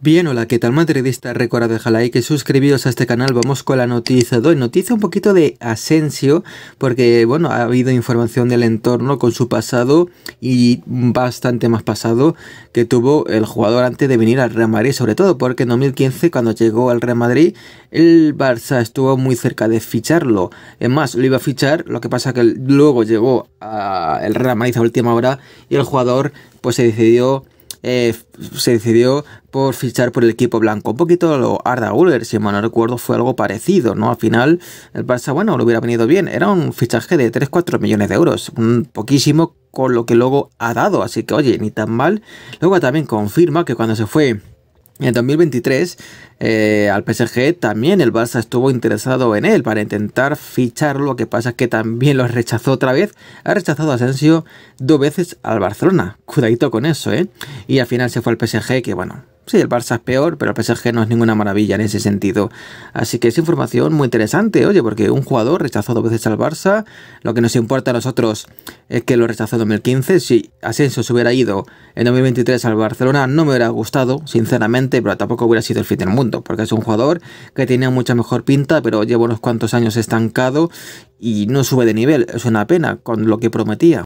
Bien, hola, ¿qué tal madridista? Recuerda dejar like y suscribiros a este canal, vamos con la noticia hoy. noticia un poquito de Asensio, porque bueno, ha habido información del entorno con su pasado y bastante más pasado que tuvo el jugador antes de venir al Real Madrid, sobre todo porque en 2015 cuando llegó al Real Madrid, el Barça estuvo muy cerca de ficharlo, es más, lo iba a fichar, lo que pasa que luego llegó al Real Madrid a última hora y el jugador pues se decidió eh, se decidió por fichar por el equipo blanco. Un poquito lo Arda Güler, si mal no recuerdo, fue algo parecido, ¿no? Al final, el Barça, bueno, lo hubiera venido bien. Era un fichaje de 3-4 millones de euros, un poquísimo con lo que luego ha dado. Así que, oye, ni tan mal. Luego también confirma que cuando se fue en 2023, eh, al PSG también el Barça estuvo interesado en él para intentar ficharlo, lo que pasa es que también lo rechazó otra vez. Ha rechazado a Asensio dos veces al Barcelona. Cuidadito con eso, ¿eh? Y al final se fue al PSG, que bueno, Sí, el Barça es peor, pero el PSG no es ninguna maravilla en ese sentido. Así que es información muy interesante, oye, porque un jugador rechazó dos veces al Barça, lo que nos importa a nosotros es que lo rechazó en 2015. Si Asensio se hubiera ido en 2023 al Barcelona, no me hubiera gustado, sinceramente, pero tampoco hubiera sido el fin del mundo, porque es un jugador que tenía mucha mejor pinta, pero lleva unos cuantos años estancado y no sube de nivel. Es una pena con lo que prometía.